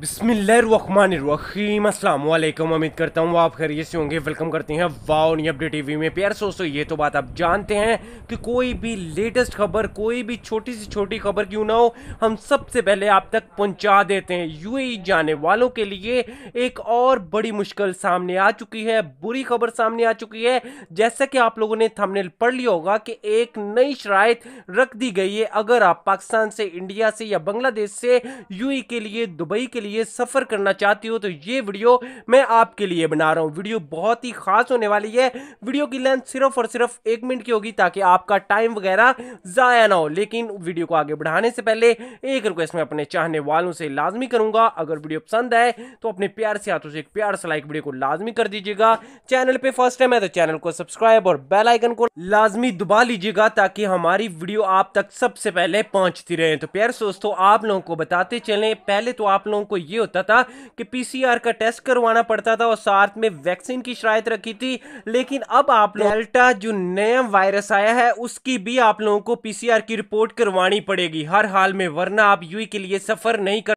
बिसमीम अल्लाम उम्मीद करता हूँ आप खैरियत से होंगे वेलकम करते हैं वाओ नी अपडेट टीवी में प्यार दोस्तों ये तो बात आप जानते हैं कि कोई भी लेटेस्ट खबर कोई भी छोटी सी छोटी खबर क्यों ना हो हम सबसे पहले आप तक पहुँचा देते हैं यूएई जाने वालों के लिए एक और बड़ी मुश्किल सामने आ चुकी है बुरी खबर सामने आ चुकी है जैसा कि आप लोगों ने थमनेल पढ़ लिया होगा कि एक नई शराय रख दी गई है अगर आप पाकिस्तान से इंडिया से या बांग्लादेश से यू के लिए दुबई के लिए लिए सफ़र करना चाहती हो तो ये वीडियो मैं आपके लिए बना रहा हूँ वीडियो बहुत ही खास होने वाली है वीडियो की लेंथ सिर्फ और सिर्फ एक मिनट की होगी ताकि आपका टाइम वगैरह ज़ाया ना हो लेकिन वीडियो को आगे बढ़ाने से पहले एक रिक्वेस्ट मैं अपने चाहने वालों से लाजमी करूंगा अगर वीडियो पसंद आए तो अपने प्यार से हाथों से एक प्यार से लाइक वीडियो को लाजमी कर दीजिएगा चैनल पर फर्स्ट टाइम है तो चैनल को सब्सक्राइब और बेलाइकन को लाजमी दुबा लीजिएगा ताकि हमारी वीडियो आप तक सबसे पहले पहुंचती रहे तो प्यार दोस्तों आप लोगों को बताते चलें पहले तो आप लोगों को ये होता था कि पीसीआर का टेस्ट करवाना पड़ता था और साथ में वैक्सीन की शरात तो रखी थी लेकिन अब आप डेल्टा तो- जो नया वायरस आया है उसकी भी आप लोगों को पीसीआर की रिपोर्ट करवानी पड़ेगी हर हाल में वरना आप यू e के लिए सफर नहीं कर